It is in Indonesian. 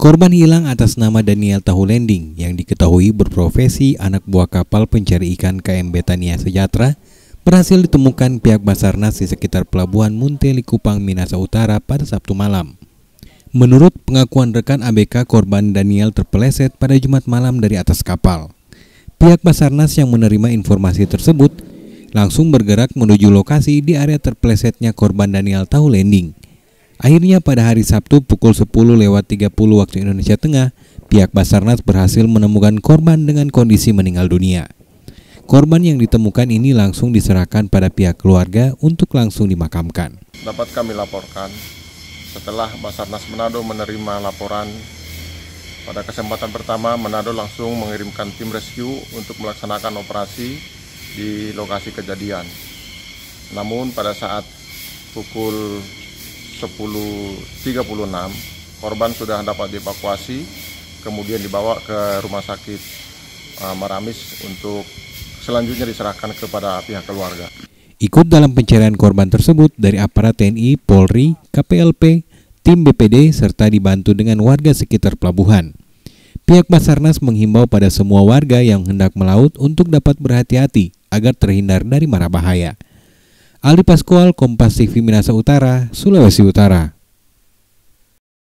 Korban hilang atas nama Daniel Tahu Lending, yang diketahui berprofesi anak buah kapal pencari ikan KM Betania Sejahtera berhasil ditemukan pihak Basarnas di sekitar pelabuhan Munteli Kupang Minasa Utara pada Sabtu malam. Menurut pengakuan rekan ABK korban Daniel terpeleset pada Jumat malam dari atas kapal. Pihak Basarnas yang menerima informasi tersebut langsung bergerak menuju lokasi di area terpelesetnya korban Daniel Tahu Lending. Akhirnya pada hari Sabtu pukul 10 lewat 30 waktu Indonesia Tengah, pihak Basarnas berhasil menemukan korban dengan kondisi meninggal dunia. Korban yang ditemukan ini langsung diserahkan pada pihak keluarga untuk langsung dimakamkan. Dapat kami laporkan setelah Basarnas Manado menerima laporan pada kesempatan pertama Manado langsung mengirimkan tim rescue untuk melaksanakan operasi di lokasi kejadian. Namun pada saat pukul 10.36 korban sudah dapat dievakuasi kemudian dibawa ke rumah sakit uh, Maramis untuk selanjutnya diserahkan kepada pihak keluarga. Ikut dalam pencarian korban tersebut dari aparat TNI, Polri, KPLP, tim BPD serta dibantu dengan warga sekitar pelabuhan. Pihak Basarnas menghimbau pada semua warga yang hendak melaut untuk dapat berhati-hati agar terhindar dari mara bahaya. Ali Pascual, Kompas TV Minasa Utara, Sulawesi Utara.